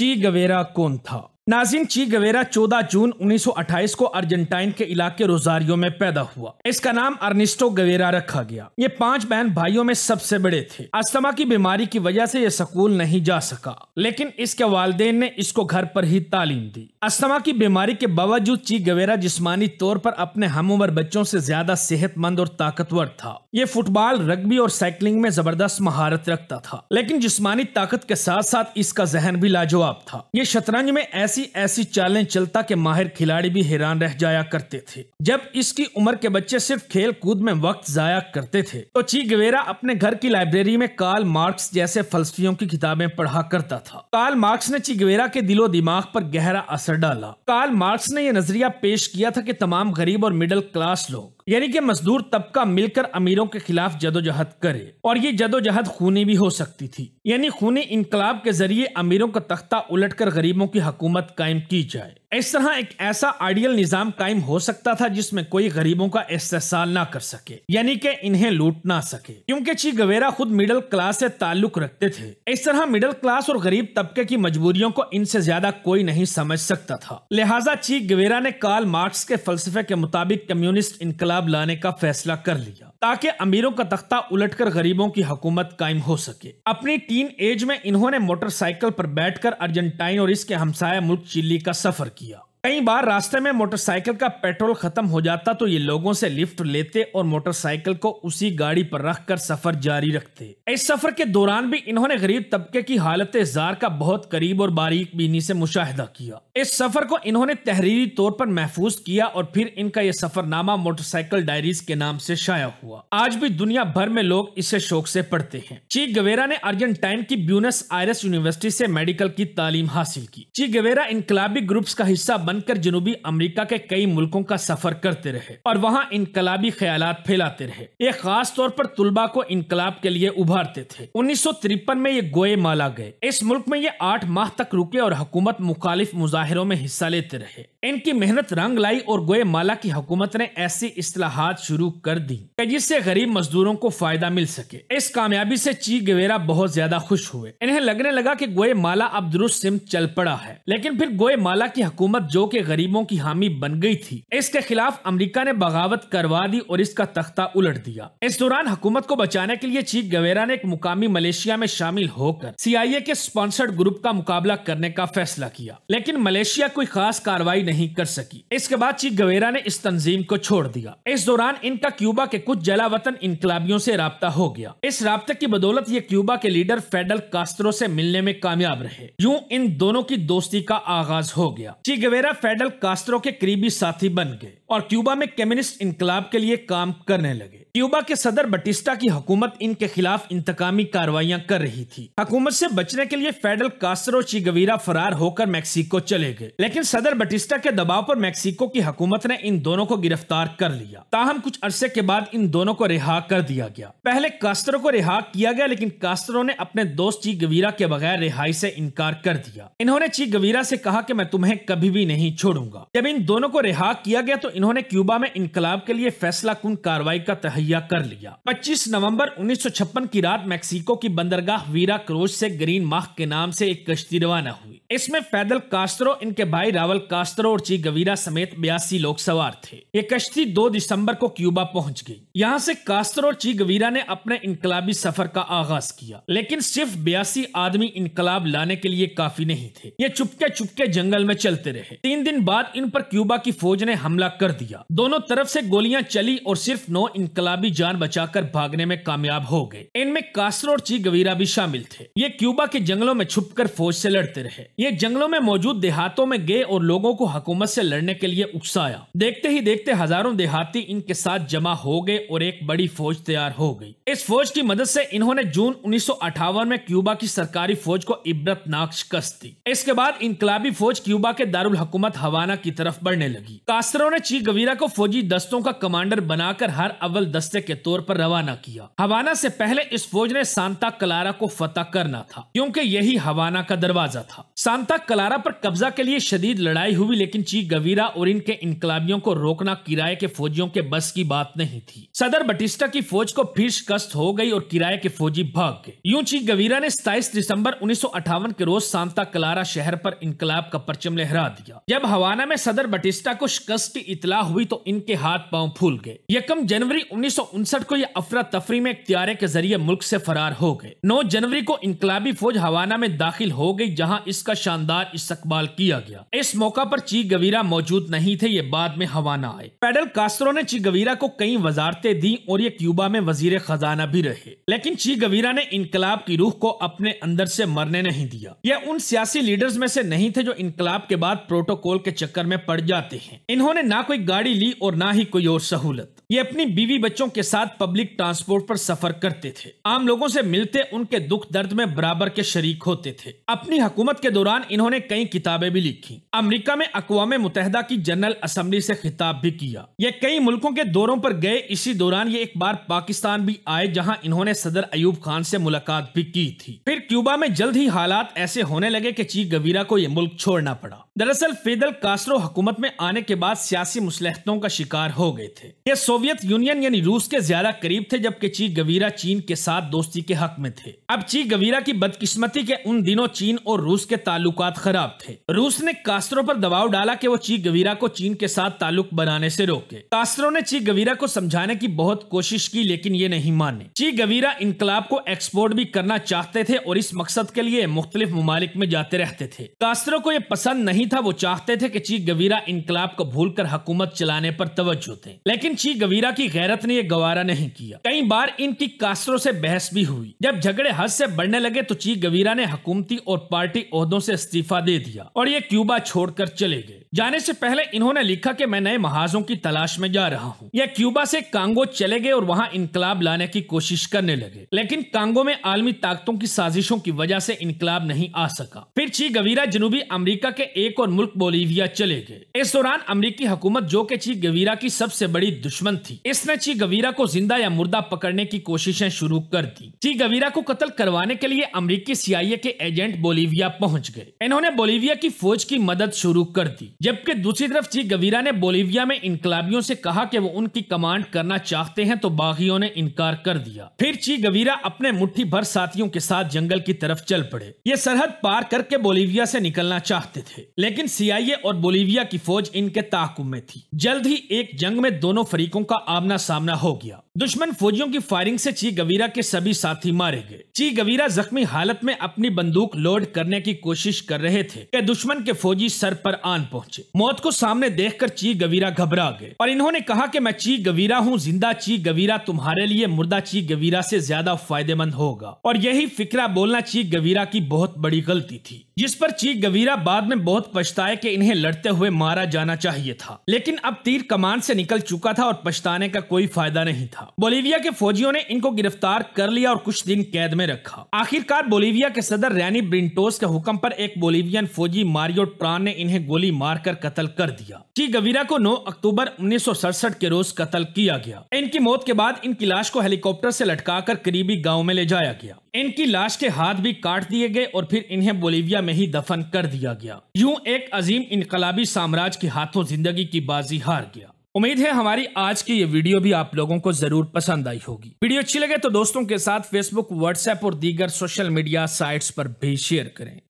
ची गवेरा कौन था नाजिन ची गवेरा 14 जून 1928 को अर्जेंटाइन के इलाके रोजारियो में पैदा हुआ इसका नाम अर्निस्टो गवेरा रखा गया ये पांच बहन भाइयों में सबसे बड़े थे अस्थमा की बीमारी की वजह से ये स्कूल नहीं जा सका लेकिन इसके वालदेन ने इसको घर पर ही तालीम दी अस्थमा की बीमारी के बावजूद ची गवेरा जिसमानी तौर पर अपने हम उम्र बच्चों से ज्यादा सेहतमंद और ताकतवर था ये फुटबॉल रग्बी और साइकिलिंग में जबरदस्त महारत रखता था लेकिन जिसमानी ताकत के साथ साथ इसका जहन भी लाजवाब था ये शतरंज में ऐसी ऐसी ऐसी चालें चलता के माहिर खिलाड़ी भी हैरान रह जाया करते थे जब इसकी उम्र के बच्चे सिर्फ खेल कूद में वक्त जाया करते थे तो ची गवेरा अपने घर की लाइब्रेरी में कार्ल मार्क्स जैसे फलसफियों की किताबें पढ़ा करता था कार्ल मार्क्स ने चिगवेरा के दिलो दिमाग पर गहरा असर डाला कार्ल मार्क्स ने यह नजरिया पेश किया था कि तमाम गरीब और मिडिल क्लास लोग यानी कि मजदूर तबका मिलकर अमीरों के खिलाफ जदोजहद करे और ये जदोजहद खूनी भी हो सकती थी यानी खूनी इनकलाब के जरिए अमीरों का तख्ता उलट कर गरीबों की हुकूमत कायम की जाए इस तरह एक ऐसा आइडियल निज़ाम कायम हो सकता था जिसमें कोई गरीबों का इस्तेसाल ना कर सके यानी कि इन्हें लूट ना सके क्योंकि ची गवेरा खुद मिडिल क्लास से ताल्लुक रखते थे इस तरह मिडिल क्लास और गरीब तबके की मजबूरियों को इनसे ज्यादा कोई नहीं समझ सकता था लिहाजा ची गवेरा ने कार्ल मार्क्स के फलसफे के मुताबिक कम्युनिस्ट इनकलाब लाने का फैसला कर लिया ताकि अमीरों का तख्ता उलट कर गरीबों की हुकूमत कायम हो सके अपनी टीन एज में इन्होंने मोटरसाइकिल पर बैठकर अर्जेंटाइन और इसके हमसाया मुल्क चिल्ली का सफर किया किया कई बार रास्ते में मोटरसाइकिल का पेट्रोल खत्म हो जाता तो ये लोगों से लिफ्ट लेते और मोटरसाइकिल को उसी गाड़ी पर रख कर सफर जारी रखते इस सफर के दौरान भी इन्होंने गरीब तबके की हालत जार का बहुत करीब और बारीक बीनी से मुशाहिदा किया इस सफर को इन्होंने तहरीरी तौर पर महफूज किया और फिर इनका यह सफरनामा मोटरसाइकिल डायरीज के नाम से शाया हुआ आज भी दुनिया भर में लोग इसे शौक से पढ़ते हैं ची गवेरा ने अर्जेंटाइन की ब्यूनस आयरस यूनिवर्सिटी से मेडिकल की तालीम हासिल की ची गवेरा इनकलाबी ग्रुप्स का हिस्सा बनकर जनूबी अमरीका के कई मुल्कों का सफर करते रहे और वहाँ इनकलाबी ख्याल फैलाते रहे ये खास तौर पर तुलबा को इनकलाब के लिए उभारते थे उन्नीस सौ तिरपन में ये गोए माला गए इस मुल्क में ये आठ माह तक रुके और हुकूमत मुखालिफ मुजाहरों में हिस्सा लेते रहे इनकी मेहनत रंग लाई और गोए माला की हुकूमत ने ऐसी असलाहत शुरू कर दी जिससे गरीब मजदूरों को फायदा मिल सके इस कामयाबी ऐसी ची गवेरा बहुत ज्यादा खुश हुए इन्हें लगने लगा की गोए माला अब दुरुस्त सिम चल पड़ा है लेकिन फिर गोए माला की हुकूमत जो जो कि गरीबों की हामी बन गई थी इसके खिलाफ अमेरिका ने बगावत करवा दी और इसका तख्ता उलट दिया इस दौरान हुकूमत को बचाने के लिए चीफ गवेरा ने एक मुकामी मलेशिया में शामिल होकर सी के स्पॉन्सर्ड ग्रुप का मुकाबला करने का फैसला किया लेकिन मलेशिया कोई खास कार्रवाई नहीं कर सकी इसके बाद चीख गवेरा ने इस तंजीम को छोड़ दिया इस दौरान इनका क्यूबा के कुछ जलावतन इनकलाबियों से रबता हो गया इस रबते की बदौलत ये क्यूबा के लीडर फेडल कास्त्रो से मिलने में कामयाब रहे यूं इन दोनों की दोस्ती का आगाज हो गया चीगवेरा वेरा फेडल कास्त्रो के करीबी साथी बन गए और क्यूबा में कम्युनिस्ट इंकलाब के लिए काम करने लगे क्यूबा के सदर बटिस्टा की हुकूमत इनके खिलाफ इंतकामी कार्रवाइयां कर रही थी हुकूमत से बचने के लिए फेडरल कासरो चिगवीरा फरार होकर मैक्सिको चले गए लेकिन सदर बटिस्टा के दबाव पर मैक्सिको की हुकूमत ने इन दोनों को गिरफ्तार कर लिया ताहम कुछ अरसे के बाद इन दोनों को रिहा कर दिया गया पहले कास्त्रो को रिहा किया गया लेकिन कास्त्रो ने अपने दोस्त ची गवीरा के बगैर रिहाई से इनकार कर दिया इन्होंने ची गवीरा से कहा कि मैं तुम्हें कभी भी नहीं छोड़ूंगा जब इन दोनों को रिहा किया गया तो इन्होंने क्यूबा में इनकलाब के लिए फैसला कुन कार्रवाई का तहरीर मुहैया कर लिया 25 नवंबर 1956 की रात मैक्सिको की बंदरगाह वीरा क्रोज से ग्रीन माह के नाम से एक कश्ती रवाना हुई इसमें पैदल कास्त्रो इनके भाई रावल कास्त्रो और ची गवीरा समेत बयासी लोग सवार थे ये कश्ती 2 दिसंबर को क्यूबा पहुंच गई यहाँ से कास्त्रो और ची गवीरा ने अपने इनकलाबी सफर का आगाज किया लेकिन सिर्फ बयासी आदमी इनकलाब लाने के लिए काफी नहीं थे ये चुपके चुपके जंगल में चलते रहे तीन दिन बाद इन पर क्यूबा की फौज ने हमला कर दिया दोनों तरफ ऐसी गोलियां चली और सिर्फ नौ इनकलाबी जान बचाकर भागने में कामयाब हो गए इनमें कास्त्रो और ची गवीरा भी शामिल थे ये क्यूबा के जंगलों में छुपकर फौज से लड़ते रहे ये जंगलों में मौजूद देहातों में गए और लोगों को हुकूमत से लड़ने के लिए उकसाया देखते ही देखते हजारों देहाती इनके साथ जमा हो गए और एक बड़ी फौज तैयार हो गई इस फौज की मदद से इन्होंने जून उन्नीस में क्यूबा की सरकारी फौज को इबरतनाक शिकस्त दी इसके बाद इनकलाबी फौज क्यूबा के दारुल हकूमत हवाना की तरफ बढ़ने लगी कास्तरों ने ची गवीरा को फौजी दस्तों का कमांडर बनाकर हर अव्वल दस्ते के तौर पर रवाना किया हवाना से पहले इस फौज ने सांता कलारा को फतेह करना था क्यूँकी यही हवाना का दरवाजा था सांता कलारा पर कब्जा के लिए शदीद लड़ाई हुई लेकिन ची गवीरा और इनके इनकलाबियों को रोकना किराए के फौजियों के बस की बात नहीं थी सदर बटिस्टा की फौज को फिर शिकस्त हो गई और किराए के फौजी भाग गए यूं ची गवीरा ने सताइस दिसंबर उन्नीस के रोज सांता कलारा शहर पर इनकलाब का परचम लहरा दिया जब हवाना में सदर बटिस्टा को शिकस्त की इतला हुई तो इनके हाथ पाँव फूल गए यकम जनवरी उन्नीस को यह अफरा तफरी में इख्तियारे के जरिए मुल्क ऐसी फरार हो गए नौ जनवरी को इनकलाबी फौज हवाना में दाखिल हो गयी जहाँ इसका शानदार इस्तकबाल किया गया इस मौका पर ची गवीरा मौजूद नहीं थे ये बाद में हवाना आए पैडल कास्त्रो ने ची गवीरा को कई वजारते दी और ये क्यूबा में वजीर खजाना भी रहे लेकिन ची गवीरा ने इनकलाब की रूह को अपने अंदर से मरने नहीं दिया यह उन सियासी लीडर्स में से नहीं थे जो इनकलाब के बाद प्रोटोकॉल के चक्कर में पड़ जाते हैं इन्होंने ना कोई गाड़ी ली और ना ही कोई और सहूलत ये अपनी बीवी बच्चों के साथ पब्लिक ट्रांसपोर्ट पर सफर करते थे आम लोगों से मिलते उनके दुख दर्द में बराबर के शरीक होते थे अपनी हुकूमत के दौरान दौरान इन्होंने कई किताबें भी लिखी अमरीका में अकवा मुतहदा की जनरल असम्बली से खिताब भी किया ये कई मुल्कों के दौरों पर गए इसी दौरान ये एक बार पाकिस्तान भी आए जहाँ इन्होंने सदर अयूब खान से मुलाकात भी की थी फिर क्यूबा में जल्द ही हालात ऐसे होने लगे की ची गवीरा को ये मुल्क छोड़ना पड़ा दरअसल फेदल कास्ट्रो हुकूमत में आने के बाद सियासी मुसलहतों का शिकार हो गए थे ये सोवियत यूनियन यानी रूस के ज्यादा करीब थे जबकि ची गवीरा चीन के साथ दोस्ती के हक में थे अब ची गवीरा की बदकिस्मती के उन दिनों चीन और रूस के ताल्लुकात खराब थे रूस ने कास्त्रो पर दबाव डाला कि वो ची गवीरा को चीन के साथ ताल्लुक बनाने से रोके कास्त्रो ने ची गवीरा को समझाने की बहुत कोशिश की लेकिन ये नहीं माने ची गवीरा इनकलाब को एक्सपोर्ट भी करना चाहते थे और इस मकसद के लिए मुख्तलिफ ममालिक में जाते रहते थे कास्त्रो को ये पसंद नहीं था वो चाहते थे की ची गवीरा इनकलाब को भूल कर हकूमत चलाने पर तवज्जो थे लेकिन ची गवीरा की गैरत ने यह गवारा नहीं किया कई बार इनकी कास्त्रो से बहस भी हुई जब झगड़े हद से बढ़ने लगे तो ची गवीरा ने हकूमती और पार्टी पदों से इस्तीफा दे दिया और ये क्यूबा छोड़कर चले गए जाने से पहले इन्होंने लिखा कि मैं नए महाजों की तलाश में जा रहा हूँ यह क्यूबा से कांगो चले गए और वहाँ इनकलाब लाने की कोशिश करने लगे लेकिन कांगो में आलमी ताकतों की साजिशों की वजह से इनकलाब नहीं आ सका फिर ची गवीरा जनूबी अमरीका के एक और मुल्क बोलीविया चले गए इस दौरान अमरीकी हुकूमत जो के ची गवीरा की सबसे बड़ी दुश्मन थी इसने ची गवीरा को जिंदा या मुर्दा पकड़ने की कोशिशें शुरू कर दी ची गवीरा को कत्ल करवाने के लिए अमरीकी सीआईए के एजेंट बोलीविया पहुँच गए इन्होंने बोलीविया की फौज की मदद शुरू कर दी जबकि दूसरी तरफ ची गवीरा ने बोलीविया में इनकलाबियों से कहा कि वो उनकी कमांड करना चाहते हैं तो बागियों ने इनकार कर दिया फिर ची गवीरा अपने मुठ्ठी भर साथियों के साथ जंगल की तरफ चल पड़े ये सरहद पार करके बोलीविया से निकलना चाहते थे लेकिन सीआईए और बोलीविया की फौज इनके ताकुब में थी जल्द ही एक जंग में दोनों फरीकों का आमना सामना हो गया दुश्मन फौजियों की फायरिंग से ची गवीरा के सभी साथी मारे गए ची गवीरा जख्मी हालत में अपनी बंदूक लोड करने की कोशिश कोशिश कर रहे थे कि दुश्मन के फौजी सर पर आन पहुंचे मौत को सामने देखकर ची गवीरा घबरा गए और इन्होंने कहा कि मैं ची गवीरा हूँ जिंदा ची गवीरा तुम्हारे लिए मुर्दा ची गवीरा से ज्यादा फायदेमंद होगा और यही फिक्रा बोलना ची गवीरा की बहुत बड़ी गलती थी जिस पर ची गवीरा बाद में बहुत पछताए कि इन्हें लड़ते हुए मारा जाना चाहिए था लेकिन अब तीर कमान से निकल चुका था और पछताने का कोई फायदा नहीं था बोलीविया के फौजियों ने इनको गिरफ्तार कर लिया और कुछ दिन कैद में रखा आखिरकार बोलीविया के सदर रैनी ब्रिंटोस के हुक्म पर एक बोलीवियन फौजी मारियो ट्रान ने इन्हें गोली मारकर कत्ल कर दिया जी गवीरा को 9 अक्टूबर उन्नीस के रोज कत्ल किया गया इनकी मौत के बाद इनकी लाश को हेलीकॉप्टर से लटकाकर करीबी गाँव में ले जाया गया इनकी लाश के हाथ भी काट दिए गए और फिर इन्हें बोलीविया में ही दफन कर दिया गया यूँ एक अजीम इनकलाबी साम्राज्य के हाथों जिंदगी की बाजी हार गया उम्मीद है हमारी आज की ये वीडियो भी आप लोगों को जरूर पसंद आई होगी वीडियो अच्छी लगे तो दोस्तों के साथ फेसबुक व्हाट्सएप और दीगर सोशल मीडिया साइट्स पर भी शेयर करें